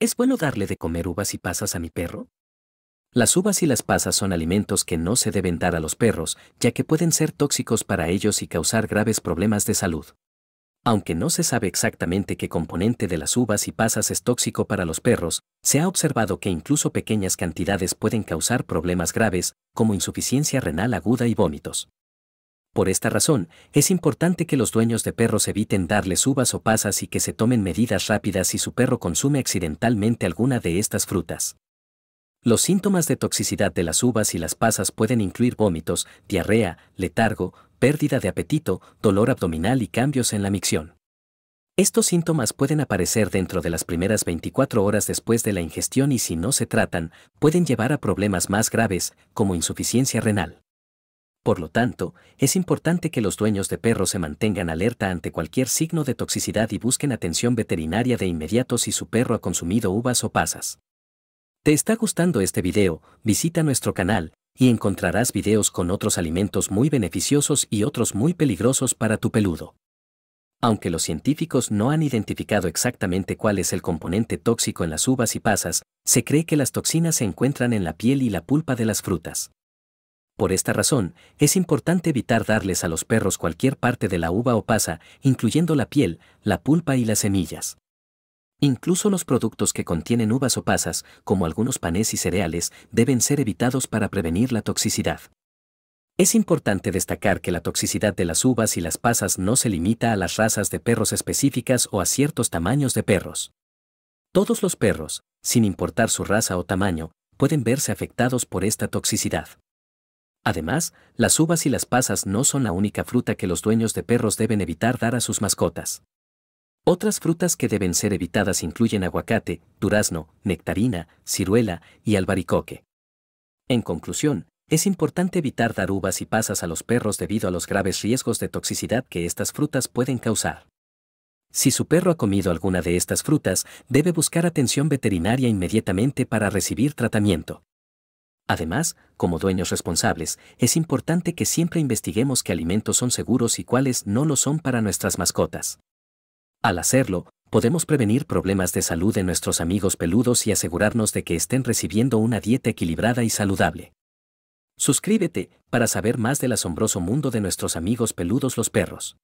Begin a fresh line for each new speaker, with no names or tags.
¿Es bueno darle de comer uvas y pasas a mi perro? Las uvas y las pasas son alimentos que no se deben dar a los perros, ya que pueden ser tóxicos para ellos y causar graves problemas de salud. Aunque no se sabe exactamente qué componente de las uvas y pasas es tóxico para los perros, se ha observado que incluso pequeñas cantidades pueden causar problemas graves, como insuficiencia renal aguda y vómitos. Por esta razón, es importante que los dueños de perros eviten darles uvas o pasas y que se tomen medidas rápidas si su perro consume accidentalmente alguna de estas frutas. Los síntomas de toxicidad de las uvas y las pasas pueden incluir vómitos, diarrea, letargo, pérdida de apetito, dolor abdominal y cambios en la micción. Estos síntomas pueden aparecer dentro de las primeras 24 horas después de la ingestión y si no se tratan, pueden llevar a problemas más graves, como insuficiencia renal. Por lo tanto, es importante que los dueños de perros se mantengan alerta ante cualquier signo de toxicidad y busquen atención veterinaria de inmediato si su perro ha consumido uvas o pasas. ¿Te está gustando este video? Visita nuestro canal y encontrarás videos con otros alimentos muy beneficiosos y otros muy peligrosos para tu peludo. Aunque los científicos no han identificado exactamente cuál es el componente tóxico en las uvas y pasas, se cree que las toxinas se encuentran en la piel y la pulpa de las frutas. Por esta razón, es importante evitar darles a los perros cualquier parte de la uva o pasa, incluyendo la piel, la pulpa y las semillas. Incluso los productos que contienen uvas o pasas, como algunos panes y cereales, deben ser evitados para prevenir la toxicidad. Es importante destacar que la toxicidad de las uvas y las pasas no se limita a las razas de perros específicas o a ciertos tamaños de perros. Todos los perros, sin importar su raza o tamaño, pueden verse afectados por esta toxicidad. Además, las uvas y las pasas no son la única fruta que los dueños de perros deben evitar dar a sus mascotas. Otras frutas que deben ser evitadas incluyen aguacate, durazno, nectarina, ciruela y albaricoque. En conclusión, es importante evitar dar uvas y pasas a los perros debido a los graves riesgos de toxicidad que estas frutas pueden causar. Si su perro ha comido alguna de estas frutas, debe buscar atención veterinaria inmediatamente para recibir tratamiento. Además, como dueños responsables, es importante que siempre investiguemos qué alimentos son seguros y cuáles no lo son para nuestras mascotas. Al hacerlo, podemos prevenir problemas de salud de nuestros amigos peludos y asegurarnos de que estén recibiendo una dieta equilibrada y saludable. Suscríbete para saber más del asombroso mundo de nuestros amigos peludos los perros.